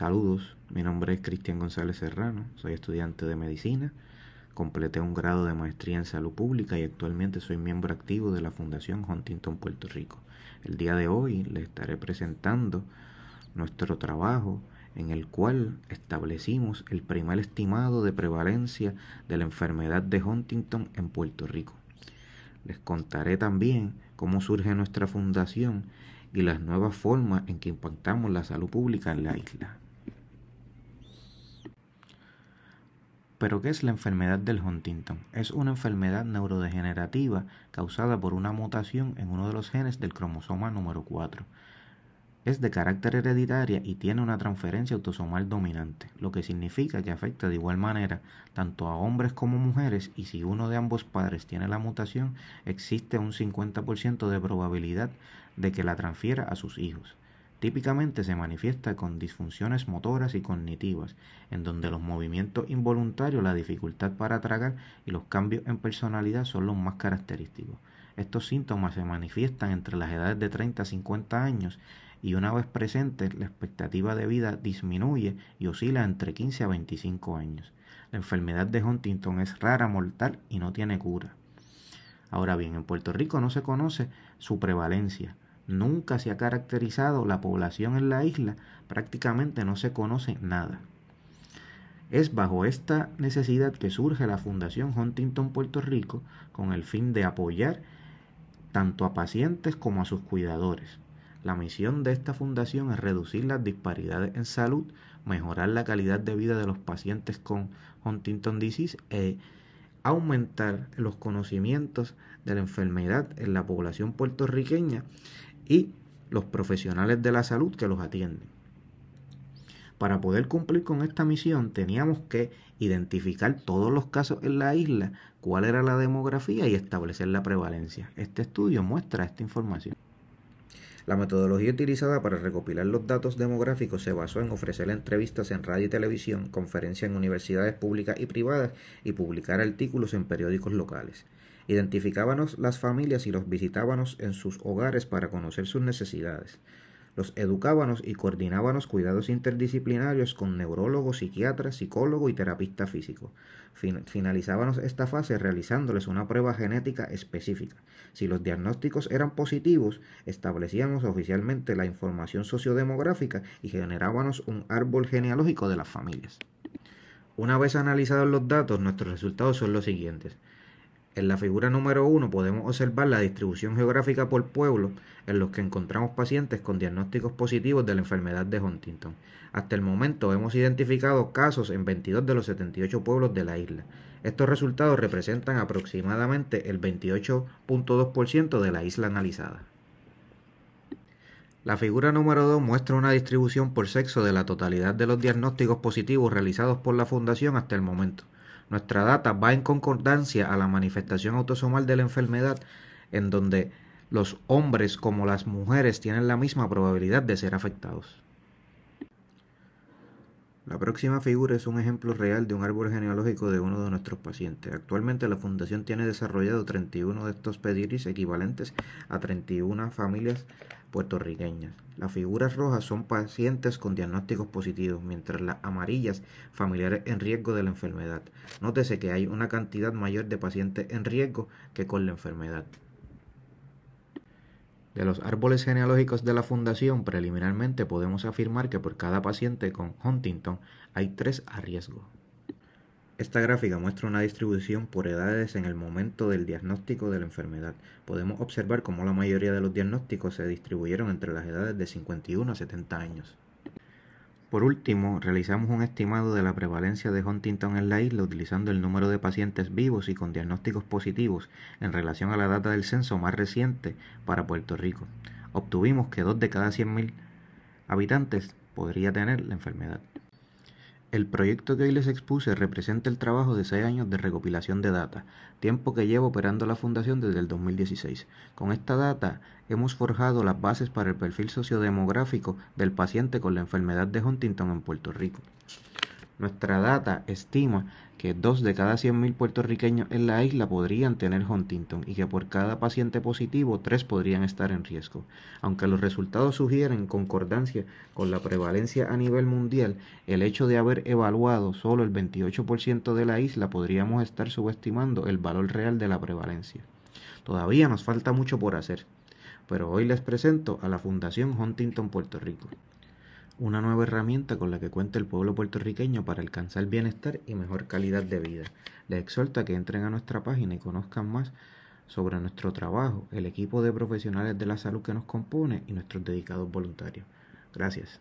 Saludos, mi nombre es Cristian González Serrano, soy estudiante de medicina, completé un grado de maestría en salud pública y actualmente soy miembro activo de la Fundación Huntington Puerto Rico. El día de hoy les estaré presentando nuestro trabajo en el cual establecimos el primer estimado de prevalencia de la enfermedad de Huntington en Puerto Rico. Les contaré también cómo surge nuestra fundación y las nuevas formas en que impactamos la salud pública en la isla. Pero ¿qué es la enfermedad del Huntington? Es una enfermedad neurodegenerativa causada por una mutación en uno de los genes del cromosoma número 4. Es de carácter hereditaria y tiene una transferencia autosomal dominante, lo que significa que afecta de igual manera tanto a hombres como mujeres y si uno de ambos padres tiene la mutación, existe un 50% de probabilidad de que la transfiera a sus hijos. Típicamente se manifiesta con disfunciones motoras y cognitivas, en donde los movimientos involuntarios, la dificultad para tragar y los cambios en personalidad son los más característicos. Estos síntomas se manifiestan entre las edades de 30 a 50 años y una vez presentes la expectativa de vida disminuye y oscila entre 15 a 25 años. La enfermedad de Huntington es rara, mortal y no tiene cura. Ahora bien, en Puerto Rico no se conoce su prevalencia nunca se ha caracterizado la población en la isla, prácticamente no se conoce nada. Es bajo esta necesidad que surge la Fundación Huntington Puerto Rico con el fin de apoyar tanto a pacientes como a sus cuidadores. La misión de esta fundación es reducir las disparidades en salud, mejorar la calidad de vida de los pacientes con Huntington disease e aumentar los conocimientos de la enfermedad en la población puertorriqueña y los profesionales de la salud que los atienden. Para poder cumplir con esta misión teníamos que identificar todos los casos en la isla, cuál era la demografía y establecer la prevalencia. Este estudio muestra esta información. La metodología utilizada para recopilar los datos demográficos se basó en ofrecer entrevistas en radio y televisión, conferencias en universidades públicas y privadas y publicar artículos en periódicos locales. Identificábamos las familias y los visitábamos en sus hogares para conocer sus necesidades. Los educábamos y coordinábamos cuidados interdisciplinarios con neurólogos, psiquiatras, psicólogo y terapista físico. Finalizábamos esta fase realizándoles una prueba genética específica. Si los diagnósticos eran positivos, establecíamos oficialmente la información sociodemográfica y generábamos un árbol genealógico de las familias. Una vez analizados los datos, nuestros resultados son los siguientes. En la figura número 1 podemos observar la distribución geográfica por pueblo en los que encontramos pacientes con diagnósticos positivos de la enfermedad de Huntington. Hasta el momento hemos identificado casos en 22 de los 78 pueblos de la isla. Estos resultados representan aproximadamente el 28.2% de la isla analizada. La figura número 2 muestra una distribución por sexo de la totalidad de los diagnósticos positivos realizados por la Fundación hasta el momento. Nuestra data va en concordancia a la manifestación autosomal de la enfermedad, en donde los hombres como las mujeres tienen la misma probabilidad de ser afectados. La próxima figura es un ejemplo real de un árbol genealógico de uno de nuestros pacientes. Actualmente la Fundación tiene desarrollado 31 de estos pediris equivalentes a 31 familias puertorriqueñas. Las figuras rojas son pacientes con diagnósticos positivos, mientras las amarillas familiares en riesgo de la enfermedad. Nótese que hay una cantidad mayor de pacientes en riesgo que con la enfermedad. De los árboles genealógicos de la fundación, preliminarmente podemos afirmar que por cada paciente con Huntington hay tres a riesgo. Esta gráfica muestra una distribución por edades en el momento del diagnóstico de la enfermedad. Podemos observar cómo la mayoría de los diagnósticos se distribuyeron entre las edades de 51 a 70 años. Por último, realizamos un estimado de la prevalencia de Huntington en la isla utilizando el número de pacientes vivos y con diagnósticos positivos en relación a la data del censo más reciente para Puerto Rico. Obtuvimos que 2 de cada 100.000 habitantes podría tener la enfermedad. El proyecto que hoy les expuse representa el trabajo de 6 años de recopilación de data, tiempo que lleva operando la Fundación desde el 2016. Con esta data hemos forjado las bases para el perfil sociodemográfico del paciente con la enfermedad de Huntington en Puerto Rico. Nuestra data estima que dos de cada 100.000 puertorriqueños en la isla podrían tener Huntington y que por cada paciente positivo, tres podrían estar en riesgo. Aunque los resultados sugieren concordancia con la prevalencia a nivel mundial, el hecho de haber evaluado solo el 28% de la isla podríamos estar subestimando el valor real de la prevalencia. Todavía nos falta mucho por hacer, pero hoy les presento a la Fundación Huntington Puerto Rico una nueva herramienta con la que cuenta el pueblo puertorriqueño para alcanzar bienestar y mejor calidad de vida. Les exhorta que entren a nuestra página y conozcan más sobre nuestro trabajo, el equipo de profesionales de la salud que nos compone y nuestros dedicados voluntarios. Gracias.